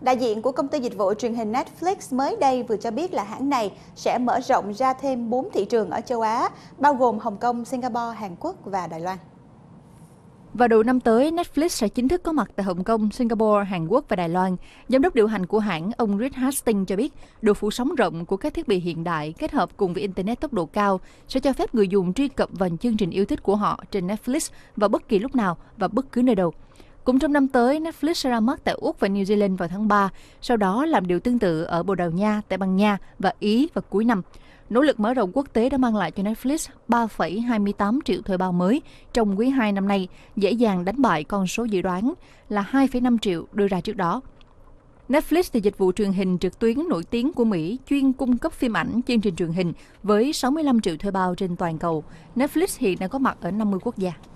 Đại diện của công ty dịch vụ truyền hình Netflix mới đây vừa cho biết là hãng này sẽ mở rộng ra thêm 4 thị trường ở châu Á, bao gồm Hồng Kông, Singapore, Hàn Quốc và Đài Loan. Vào đầu năm tới, Netflix sẽ chính thức có mặt tại Hồng Kông, Singapore, Hàn Quốc và Đài Loan. Giám đốc điều hành của hãng, ông Reed Hastings cho biết, độ phủ sóng rộng của các thiết bị hiện đại kết hợp cùng với Internet tốc độ cao sẽ cho phép người dùng truy cập vào chương trình yêu thích của họ trên Netflix vào bất kỳ lúc nào và bất cứ nơi đâu. Cũng trong năm tới, Netflix sẽ ra mắt tại Úc và New Zealand vào tháng 3, sau đó làm điều tương tự ở Bồ Đào Nha, Tây Ban Nha và Ý vào cuối năm. Nỗ lực mở rộng quốc tế đã mang lại cho Netflix 3,28 triệu thuê bao mới trong quý 2 năm nay, dễ dàng đánh bại con số dự đoán là 2,5 triệu đưa ra trước đó. Netflix thì dịch vụ truyền hình trực tuyến nổi tiếng của Mỹ chuyên cung cấp phim ảnh, chương trình truyền hình với 65 triệu thuê bao trên toàn cầu. Netflix hiện đã có mặt ở 50 quốc gia.